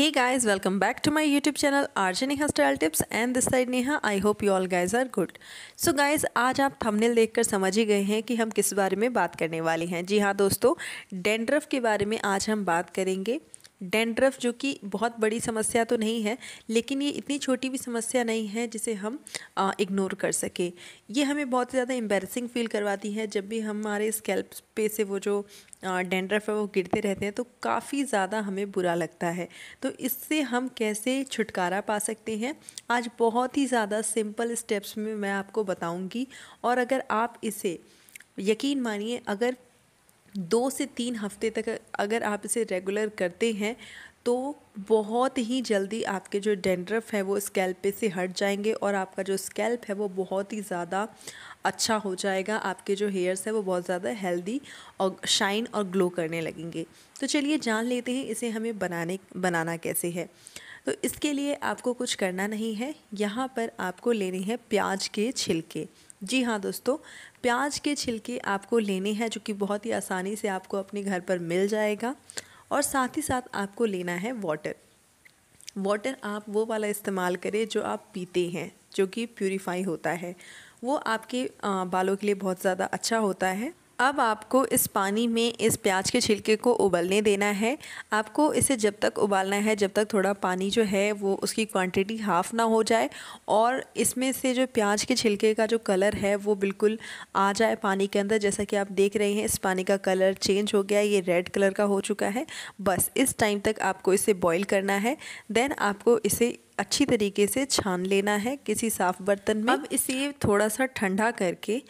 Hey guys, welcome back to my YouTube channel RJ Neha Style Tips and this side Neha. I hope you all guys are good. So guys, आज आप thumbnail देखकर समझ ही गए हैं कि हम किस बारे में बात करने वाले हैं जी हाँ दोस्तों डेंड्रफ के बारे में आज हम बात करेंगे डेंड्रफ जो कि बहुत बड़ी समस्या तो नहीं है लेकिन ये इतनी छोटी भी समस्या नहीं है जिसे हम इग्नोर कर सके ये हमें बहुत ज़्यादा एम्बेरसिंग फील करवाती है जब भी हमारे स्कैल्प पे से वो जो डेंड्रफ है वो गिरते रहते हैं तो काफ़ी ज़्यादा हमें बुरा लगता है तो इससे हम कैसे छुटकारा पा सकते हैं आज बहुत ही ज़्यादा सिंपल स्टेप्स में मैं आपको बताऊँगी और अगर आप इसे यकीन मानिए अगर दो से तीन हफ्ते तक अगर आप इसे रेगुलर करते हैं तो बहुत ही जल्दी आपके जो डेंड्रफ है वो स्कैल्प पे से हट जाएंगे और आपका जो स्कैल्प है वो बहुत ही ज़्यादा अच्छा हो जाएगा आपके जो हेयर्स है वो बहुत ज़्यादा हेल्दी और शाइन और ग्लो करने लगेंगे तो चलिए जान लेते हैं इसे हमें बनाने बनाना कैसे है तो इसके लिए आपको कुछ करना नहीं है यहाँ पर आपको लेने हैं प्याज के छिलके जी हाँ दोस्तों प्याज के छिलके आपको लेने हैं जो कि बहुत ही आसानी से आपको अपने घर पर मिल जाएगा और साथ ही साथ आपको लेना है वाटर वाटर आप वो वाला इस्तेमाल करें जो आप पीते हैं जो कि प्यूरीफाई होता है वो आपके बालों के लिए बहुत ज़्यादा अच्छा होता है अब आपको इस पानी में इस प्याज के छिलके को उबलने देना है आपको इसे जब तक उबालना है जब तक थोड़ा पानी जो है वो उसकी क्वांटिटी हाफ़ ना हो जाए और इसमें से जो प्याज के छिलके का जो कलर है वो बिल्कुल आ जाए पानी के अंदर जैसा कि आप देख रहे हैं इस पानी का कलर चेंज हो गया ये रेड कलर का हो चुका है बस इस टाइम तक आपको इसे बॉयल करना है देन आपको इसे अच्छी तरीके से छान लेना है किसी साफ़ बर्तन में अब इसे थोड़ा सा ठंडा करके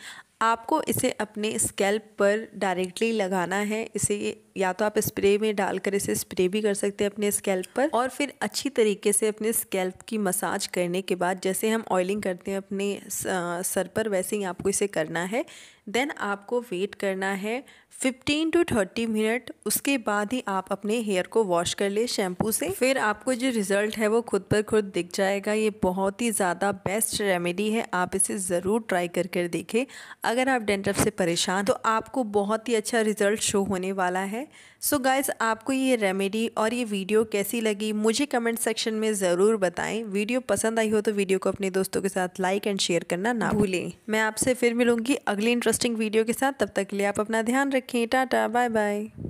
आपको इसे अपने स्कैल्प पर डायरेक्टली लगाना है इसे या तो आप स्प्रे में डालकर इसे स्प्रे भी कर सकते हैं अपने स्कैल्प पर और फिर अच्छी तरीके से अपने स्कैल्प की मसाज करने के बाद जैसे हम ऑयलिंग करते हैं अपने सर पर वैसे ही आपको इसे करना है देन आपको वेट करना है 15 टू 30 मिनट उसके बाद ही आप अपने हेयर को वॉश कर ले शैम्पू से फिर आपको जो रिज़ल्ट है वो खुद पर खुद दिख जाएगा ये बहुत ही ज़्यादा बेस्ट रेमेडी है आप इसे ज़रूर ट्राई कर कर देखें अगर आप डेंड्रफ से परेशान तो आपको बहुत ही अच्छा रिजल्ट शो होने वाला है सो so गाइज़ आपको ये रेमेडी और ये वीडियो कैसी लगी मुझे कमेंट सेक्शन में ज़रूर बताएं वीडियो पसंद आई हो तो वीडियो को अपने दोस्तों के साथ लाइक एंड शेयर करना ना भूलें मैं आपसे फिर मिलूंगी अगली इंटरेस्टिंग वीडियो के साथ तब तक के लिए आप अपना ध्यान रखें टाटा बाय बाय